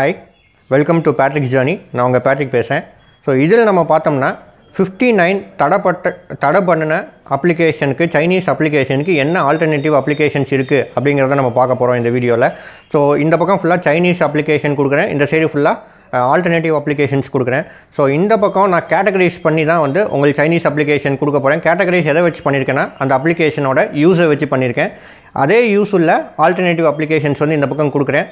hi welcome to Patrick's journey நான் உங்கள் Patrick பேசுகிறேன் ஸோ இதில் நம்ம பார்த்தோம்னா ஃபிஃப்டி நைன் தடைப்பட்ட தடை பண்ணின அப்ளிகேஷனுக்கு சைனீஸ் அப்ளிகேஷனுக்கு என்ன ஆல்டர்னேட்டிவ் அப்ளிகேஷன்ஸ் இருக்குது அப்படிங்கிறத நம்ம பார்க்க போகிறோம் இந்த வீடியோவில் ஸோ இந்த பக்கம் ஃபுல்லாக சைனீஸ் அப்ளிகேஷன் கொடுக்குறேன் இந்த சைடு ஃபுல்லாக ஆல்டர்னேட்டிவ் அப்ளிகேஷன்ஸ் கொடுக்குறேன் ஸோ இந்த பக்கம் நான் கேட்டகரைஸ் பண்ணி தான் வந்து உங்களுக்கு சைனீஸ் அப்ளிகேஷன் கொடுக்க போகிறேன் கேட்டகரைஸ் எதை வச்சு பண்ணியிருக்கேன்னா அந்த அப்ளிகேஷனோட யூஸை வச்சு பண்ணியிருக்கேன் அதே யூஸ் உள்ள ஆல்டர்னேட்டிவ் அப்ளிகேஷன்ஸ் வந்து இந்த பக்கம் கொடுக்குறேன்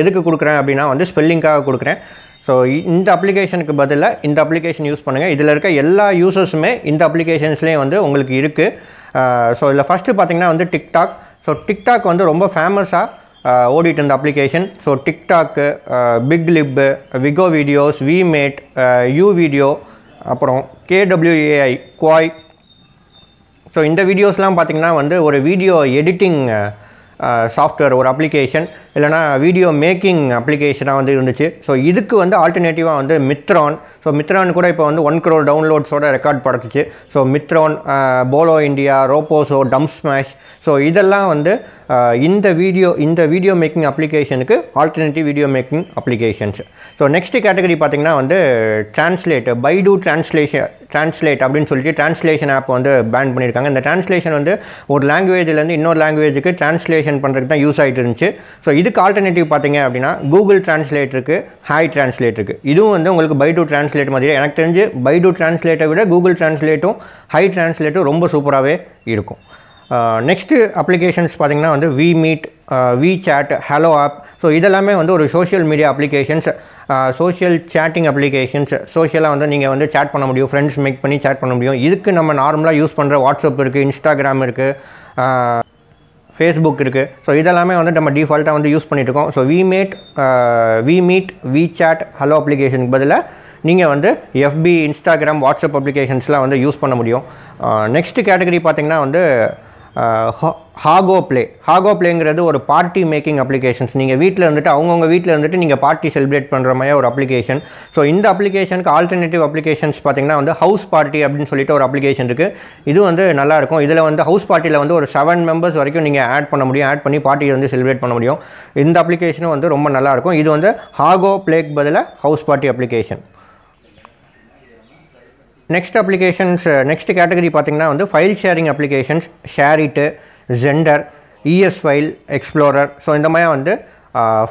எதுக்கு கொடுக்குறேன் அப்படின்னா வந்து ஸ்பெல்லிங்காக கொடுக்குறேன் ஸோ இந்த அப்ளிகேஷனுக்கு பதிலாக இந்த அப்ளிகேஷன் யூஸ் பண்ணுங்கள் இதில் இருக்க எல்லா யூசர்ஸுமே இந்த அப்ளிகேஷன்ஸ்லேயும் வந்து உங்களுக்கு இருக்குது ஸோ இதில் ஃபஸ்ட்டு பார்த்திங்கன்னா வந்து டிக்டாக் ஸோ டிக்டாக் வந்து ரொம்ப ஃபேமஸாக ஓடிட்டு இருந்த அப்ளிகேஷன் ஸோ டிக்டாக்கு பிக் லிப்பு Vigo videos VMate U video அப்புறம் கேடபிள்யூஏஐ குவாய் ஸோ இந்த வீடியோஸ்லாம் பார்த்திங்கன்னா வந்து ஒரு வீடியோ எடிட்டிங் சாஃப்ட்வேர் ஒரு அப்ளிகேஷன் இல்லைனா வீடியோ மேக்கிங் அப்ளிகேஷனாக வந்து இருந்துச்சு ஸோ இதுக்கு வந்து ஆல்டர்னேட்டிவாக வந்து மித்ரான் ஸோ மித்ரான் கூட இப்போ வந்து ஒன் க்ரோர் டவுன்லோட்ஸோட ரெக்கார்ட் படைச்சிச்சு so Mitron Bolo India Roposo Dubsmash so இதெல்லாம் வந்து uh, இந்த வீடியோ இந்த வீடியோ மேக்கிங் அப்ளிகேஷனுக்கு alternative video making applications so next category பார்த்திங்கன்னா வந்து டிரான்ஸ்லேட் பைடு டிரான்ஸ்லேஷன் டிரான்ஸ்லேட் அப்படின்னு சொல்லிட்டு டிரான்ஸ்லேஷன் ஆப் வந்து பேன் பண்ணியிருக்காங்க இந்த டிரான்ஸ்லேஷன் வந்து ஒரு லாங்குவேஜ்லேருந்து இன்னொரு லாங்குவேஜுக்கு டிரான்ஸ்லேஷன் பண்ணுறதுக்கு தான் யூஸ் ஆகிட்டு இருந்துச்சு ஸோ இதுக்கு ஆல்டர்னேட்டிவ் பார்த்திங்க அப்படின்னா கூகுள் டிரான்ஸ்லேட் இருக்குது ஹாய் டிரான்ஸ்லேட் இருக்குது இதுவும் வந்து உங்களுக்கு பைடு டிரான்ஸ் டிரான்ஸ்லேட் மாதிரியே எனக்கு தெரிஞ்சு பைடு டிரான்ஸ்லேட்டை விட கூகுள் டிரான்ஸ்லேட்டும் ஹை டிரான்ஸ்லேட்டும் ரொம்ப சூப்பராகவே இருக்கும் நெக்ஸ்ட்டு அப்ளிகேஷன்ஸ் பார்த்திங்கன்னா வந்து we meet WeChat Hello app so இதெல்லாமே வந்து ஒரு social media applications social chatting applications சோஷியலாக வந்து நீங்கள் வந்து சேட் பண்ண முடியும் ஃப்ரெண்ட்ஸ் மேக் பண்ணி சேட் பண்ண முடியும் இதுக்கு நம்ம நார்மலாக யூஸ் பண்ணுற வாட்ஸ்அப் இருக்குது இன்ஸ்டாகிராம் இருக்குது ஃபேஸ்புக் இருக்குது ஸோ இதெல்லாமே வந்து நம்ம டிஃபால்ட்டாக வந்து யூஸ் பண்ணிகிட்ருக்கோம் so VMate we meet WeChat Hello அப்ளிகேஷனுக்கு பதிலாக நீங்கள் வந்து எஃபி இன்ஸ்டாகிராம் வாட்ஸ்அப் அப்ளிகேஷன்ஸ்லாம் வந்து யூஸ் பண்ண முடியும் நெக்ஸ்ட்டு கேட்டகரி பார்த்திங்கன்னா வந்து ஹாகோ ப்ளே ஹாகோ ப்ளேங்கிறது ஒரு பார்ட்டி மேக்கிங் அப்ளிகேஷன்ஸ் நீங்கள் வீட்டில் இருந்துட்டு அவங்கவுங்க வீட்டில் இருந்துட்டு நீங்கள் பார்ட்டி செலிப்ரேட் பண்ணுற மாதிரி ஒரு அப்ளிகேஷன் ஸோ இந்த அப்ளிகேஷனுக்கு ஆல்டர்னேட்டிவ் அப்ளிகேஷன்ஸ் பார்த்திங்கன்னா வந்து ஹவுஸ் பார்ட்டி அப்படின்னு சொல்லிட்டு ஒரு அப்ளிகேஷன் இருக்குது இது வந்து நல்லாயிருக்கும் இதில் வந்து ஹவுஸ் பார்ட்டியில் வந்து ஒரு செவன் மெம்பர்ஸ் வரைக்கும் நீங்கள் ஆட் பண்ண முடியும் ஆட் பண்ணி பார்ட்டியை வந்து செலிப்ரேட் பண்ண முடியும் இந்த அப்ளிகேஷனும் வந்து ரொம்ப நல்லாயிருக்கும் இது வந்து ஹாகோ ப்ளேக்கு பதிலாக House Party application next applications next category பார்த்திங்கன்னா வந்து file sharing applications SHAREit Xender ES file explorer so இந்த மாதிரி வந்து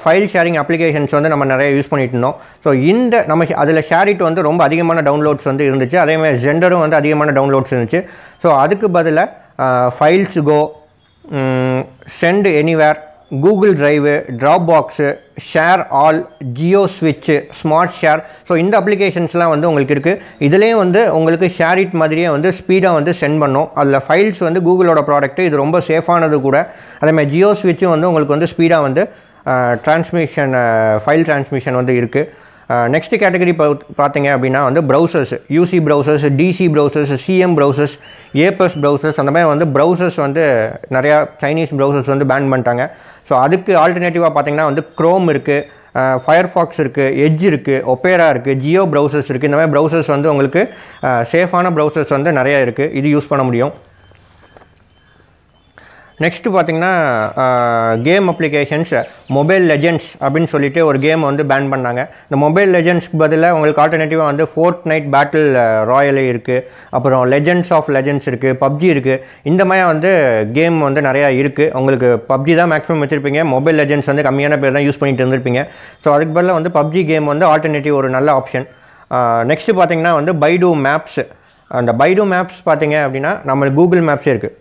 ஃபைல் ஷேரிங் அப்ளிகேஷன்ஸ் வந்து நம்ம நிறைய யூஸ் பண்ணிட்டு இருந்தோம் ஸோ இந்த நம்ம அதில் ஷேரிட்டு வந்து ரொம்ப அதிகமான டவுன்லோட்ஸ் வந்து இருந்துச்சு அதேமாதிரி ஜெண்டரும் வந்து அதிகமான டவுன்லோட்ஸ் இருந்துச்சு ஸோ அதுக்கு பதிலாக files go send anywhere Google drive Dropbox share all Jio ஸ்விட்சு ஸ்மார்ட் ஷேர் ஸோ இந்த அப்ளிகேஷன்ஸ்லாம் வந்து உங்களுக்கு இருக்குது இதுலேயும் வந்து உங்களுக்கு ஷேர் இட் மாதிரியே வந்து ஸ்பீடாக வந்து சென்ட் பண்ணும் அதில் ஃபைல்ஸ் வந்து கூகுளோட ப்ராடக்ட்டு இது ரொம்ப சேஃபானது கூட அதேமாதிரி ஜியோ ஸ்விட்சும் வந்து உங்களுக்கு வந்து ஸ்பீடாக வந்து டிரான்ஸ்மிஷன் ஃபைல் டிரான்ஸ்மிஷன் வந்து இருக்குது நெக்ஸ்ட் கேட்டகரி பார்த்தீங்க அப்படின்னா வந்து browsers UC browsers DC browsers CM browsers ஏப்எஸ் ப்ரௌசர்ஸ் அந்த மாதிரி வந்து ப்ரௌசர்ஸ் வந்து நிறையா சைனீஸ் ப்ரௌசர்ஸ் வந்து பேன் பண்ணிட்டாங்க ஸோ அதுக்கு ஆல்டர்னேட்டிவாக பார்த்தீங்கன்னா வந்து க்ரோம் இருக்குது ஃபயர்ஃபாக்ஸ் இருக்குது எட்ஜ் இருக்குது ஒப்பேரா இருக்குது ஜியோ ப்ரௌசர்ஸ் இருக்குது இந்த மாதிரி ப்ரௌசர்ஸ் வந்து உங்களுக்கு சேஃபான ப்ரௌசர்ஸ் வந்து நிறையா இருக்குது இது யூஸ் பண்ண முடியும் நெக்ஸ்ட்டு பார்த்திங்கன்னா கேம் அப்ளிகேஷன்ஸ் மொபைல் லெஜெண்ட்ஸ் அப்படின்னு சொல்லிட்டு ஒரு கேம் வந்து பேன் பண்ணாங்க இந்த மொபைல் லெஜெண்ட்ஸ்க்கு பதிலாக உங்களுக்கு ஆல்டர்னேட்டிவாக வந்து ஃபோர்த் நைட் பேட்டில் ராயலே இருக்குது அப்புறம் லெஜெண்ட்ஸ் ஆஃப் லெஜெண்ட்ஸ் இருக்குது பப்ஜி இருக்குது இந்த மாதிரி வந்து கேம் வந்து நிறையா இருக்குது உங்களுக்கு பப்ஜி தான் மேக்ஸிமம் வச்சுருப்பீங்க மொபைல் லெஜெண்ட்ஸ் வந்து கம்மியான பேர் தான் யூஸ் பண்ணிட்டு இருந்திருப்பீங்க ஸோ அதுக்கு பதிலாக வந்து பப்ஜி கேம் வந்து ஆல்டர்னேட்டிவ் ஒரு நல்ல ஆப்ஷன் நெக்ஸ்ட்டு பார்த்திங்கன்னா வந்து பைடு மேப்ஸு அந்த பைடு மேப்ஸ் பார்த்தீங்க அப்படின்னா நம்ம கூகுள் மேப்ஸ் இருக்குது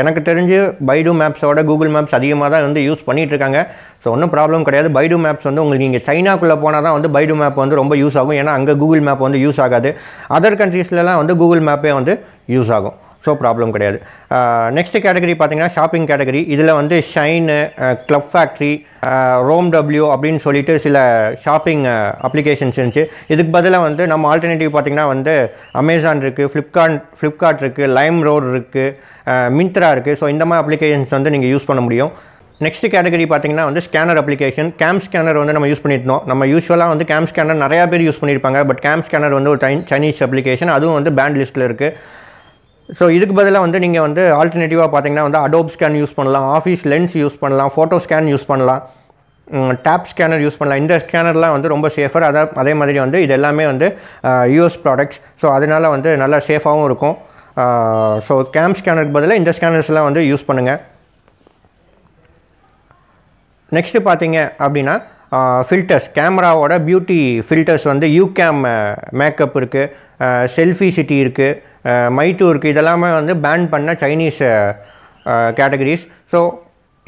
எனக்கு தெரிஞ்சு பைடு மேப்ஸோட கூகுள் மேப்ஸ் அதிகமாக தான் வந்து யூஸ் பண்ணிகிட்ருக்காங்க ஸோ ஒன்றும் ப்ராப்ளம் கிடையாது பைடு மேப்ஸ் வந்து உங்களுக்கு நீங்கள் சைனாக்குள்ளே போனால் தான் வந்து பைடு மேப் வந்து ரொம்ப யூஸ் ஆகும் ஏன்னா அங்கே கூகுள் மேப் வந்து யூஸ் ஆகாது அதர் கண்ட்ரீஸ்லலாம் வந்து கூகுள் மேப்பே வந்து யூஸ் ஆகும் ஸோ ப்ராப்ளம் கிடையாது நெக்ஸ்ட் கேட்டகரி பார்த்தீங்கன்னா ஷாப்பிங் கேட்டகரி இதில் வந்து Shein club factory ROMWE அப்படின்னு சொல்லிட்டு சில ஷாப்பிங் அப்ளிகேஷன்ஸ் இருந்துச்சு இதுக்கு பதிலாக வந்து நம்ம ஆல்டர்னேட்டிவ் பார்த்திங்கன்னா வந்து அமேசான் இருக்குது ஃப்ளிப்கார்ட் ஃப்ளிப்கார்ட் இருக்குது லைம் ரோட் இருக்குது மிந்த்ரா இருக்குது ஸோ இந்த மாதிரி அப்ளிகேஷன்ஸ் வந்து நீங்கள் யூஸ் பண்ண முடியும் நெக்ஸ்ட் கேட்டகரி பார்த்தீங்கன்னா வந்து ஸ்கேனர் அப்ளிகேஷன் கேம் ஸ்கேனர் வந்து நம்ம யூஸ் பண்ணியிருந்தோம் நம்ம யூஸ்வலாக வந்து கேம் ஸ்கேனர் நிறையா பேர் யூஸ் பண்ணியிருப்பாங்க பட் கேம் ஸ்கேனர் வந்து ஒரு சைனீஸ் அப்ளிகேஷன் அதுவும் வந்து பேண்ட் லிஸ்ட்டில் இருக்குது ஸோ இதுக்கு பதிலாக வந்து நீங்கள் வந்து ஆல்டர்னேட்டிவாக பார்த்தீங்கன்னா வந்து அடோப் ஸ்கேன் யூஸ் பண்ணலாம் ஆஃபீஸ் லென்ஸ் யூஸ் பண்ணலாம் ஃபோட்டோ ஸ்கேன் யூஸ் பண்ணலாம் டேப் ஸ்கேனர் யூஸ் பண்ணலாம் இந்த ஸ்கேனர்லாம் வந்து ரொம்ப சேஃபர் அதை அதே மாதிரி வந்து இது எல்லாமே வந்து யூஎஸ் ப்ராடக்ட்ஸ் ஸோ அதனால் வந்து நல்லா சேஃபாகவும் இருக்கும் ஸோ கேம் ஸ்கேனருக்கு பதிலாக இந்த ஸ்கேனர்ஸ்லாம் வந்து யூஸ் பண்ணுங்கள் நெக்ஸ்ட்டு பார்த்தீங்க அப்படின்னா ஃபில்டர்ஸ் கேமராவோட பியூட்டி ஃபில்டர்ஸ் வந்து யூ கேம் மேக்கப் இருக்குது செல்ஃபி சிட்டி இருக்குது மைட்டு இதெல்லாமே வந்து பேன் பண்ண சைனீஸ் கேட்டகரிஸ் ஸோ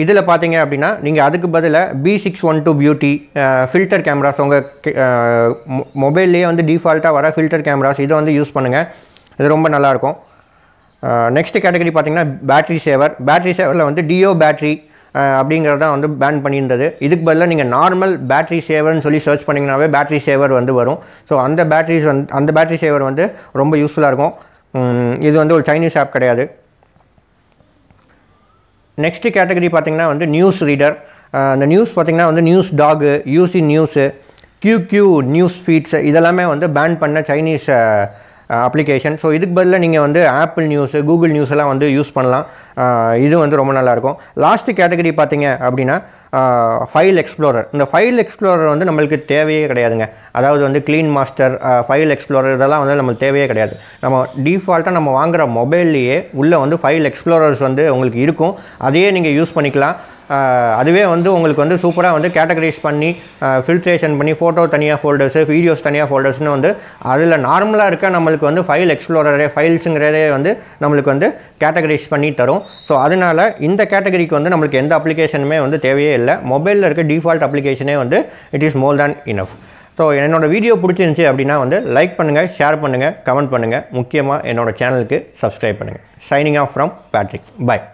இதில் பார்த்தீங்க அப்படின்னா நீங்கள் அதுக்கு பதிலாக B six one two beauty filter cameras உங்கள் மொபைல்லேயே வந்து டிஃபால்ட்டாக வர ஃபில்டர் கேமராஸ் இதை வந்து யூஸ் பண்ணுங்கள் இது ரொம்ப நல்லாயிருக்கும் நெக்ஸ்ட் கேட்டகரி பார்த்திங்கன்னா பேட்ரி சேவர் பேட்ரி சேவரில் வந்து டியோ பேட்ரி அப்படிங்கிறது தான் வந்து பேன் பண்ணியிருந்தது இதுக்கு பதிலாக நீங்கள் நார்மல் பேட்ரி சேவர்னு சொல்லி சர்ச் பண்ணிங்கனாவே பேட்ரி சேவர் வந்து வரும் ஸோ அந்த பேட்ரிஸ் வந்து அந்த பேட்ரி சேவர் வந்து ரொம்ப யூஸ்ஃபுல்லாக இருக்கும் இது வந்து ஒரு சைனீஸ் ஆப் கிடையாது நெக்ஸ்ட்டு கேட்டகரி பார்த்திங்கன்னா வந்து நியூஸ் ரீடர் அந்த நியூஸ் பார்த்திங்கன்னா வந்து news dog UC news Q news feeds இதெல்லாமே வந்து பேன் பண்ண சைனீஸ் அப்ளிகேஷன் ஸோ இதுக்கு பதிலாக நீங்கள் வந்து ஆப்பிள் நியூஸு கூகுள் நியூஸ் எல்லாம் வந்து யூஸ் பண்ணலாம் இது வந்து ரொம்ப நல்லாயிருக்கும் லாஸ்ட்டு கேட்டகரி பார்த்தீங்க அப்படின்னா ஃபைல் எக்ஸ்ப்ளோரர் இந்த ஃபைல் எக்ஸ்ப்ளோரர் வந்து நம்மளுக்கு தேவையே கிடையாதுங்க அதாவது வந்து க்ளீன் மாஸ்டர் ஃபைல் எக்ஸ்ப்ளோரர் இதெல்லாம் வந்து நம்மளுக்கு தேவையே கிடையாது நம்ம டிஃபால்ட்டாக நம்ம வாங்குகிற மொபைல்லையே உள்ளே வந்து ஃபைல் எக்ஸ்ப்ளோரர்ஸ் வந்து உங்களுக்கு இருக்கும் அதையே நீங்கள் யூஸ் பண்ணிக்கலாம் அதுவே வந்து உங்களுக்கு வந்து சூப்பராக வந்து கேட்டகரைஸ் பண்ணி ஃபில்ட்ரேஷன் பண்ணி ஃபோட்டோ தனியாக ஃபோல்டர்ஸு வீடியோஸ் தனியாக ஃபோல்டர்ஸ்னு வந்து அதில் நார்மலாக இருக்க நம்மளுக்கு வந்து ஃபைல் எக்ஸ்ப்ளோரே ஃபைல்ஸுங்கிறதே வந்து நம்மளுக்கு வந்து கேட்டகரைஸ் பண்ணி தரும் ஸோ அதனால் இந்த கேட்டகரிக்கு வந்து நம்மளுக்கு எந்த அப்ளிகேஷனுமே வந்து தேவையே இல்லை மொபைலில் இருக்க டிஃபால்ட் அப்ளிகேஷனே வந்து it is more than enough so என்னோடய வீடியோ பிடிச்சிருந்துச்சி அப்படின்னா வந்து லைக் பண்ணுங்கள் ஷேர் பண்ணுங்கள் கமெண்ட் பண்ணுங்கள் முக்கியமாக என்னோடய சேனலுக்கு சப்ஸ்கிரைப் பண்ணுங்கள் signing off from Patrick bye